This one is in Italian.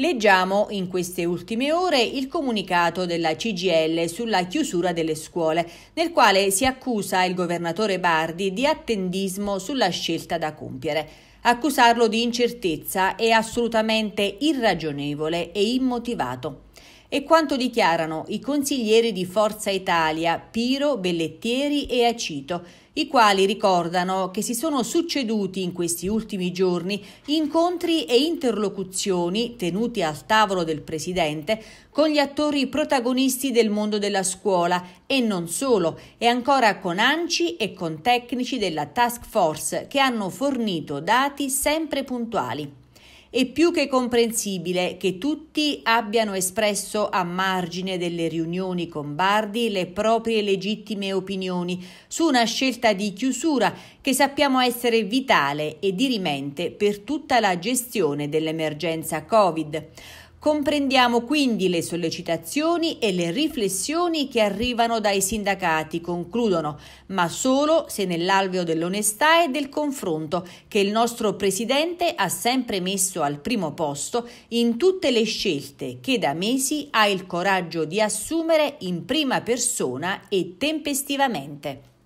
Leggiamo in queste ultime ore il comunicato della CGL sulla chiusura delle scuole, nel quale si accusa il governatore Bardi di attendismo sulla scelta da compiere. Accusarlo di incertezza è assolutamente irragionevole e immotivato e quanto dichiarano i consiglieri di Forza Italia Piro, Bellettieri e Acito, i quali ricordano che si sono succeduti in questi ultimi giorni incontri e interlocuzioni tenuti al tavolo del Presidente con gli attori protagonisti del mondo della scuola e non solo, e ancora con ANCI e con tecnici della task force che hanno fornito dati sempre puntuali. È più che comprensibile che tutti abbiano espresso a margine delle riunioni con Bardi le proprie legittime opinioni su una scelta di chiusura che sappiamo essere vitale e dirimente per tutta la gestione dell'emergenza Covid. Comprendiamo quindi le sollecitazioni e le riflessioni che arrivano dai sindacati, concludono, ma solo se nell'alveo dell'onestà e del confronto che il nostro Presidente ha sempre messo al primo posto in tutte le scelte che da mesi ha il coraggio di assumere in prima persona e tempestivamente.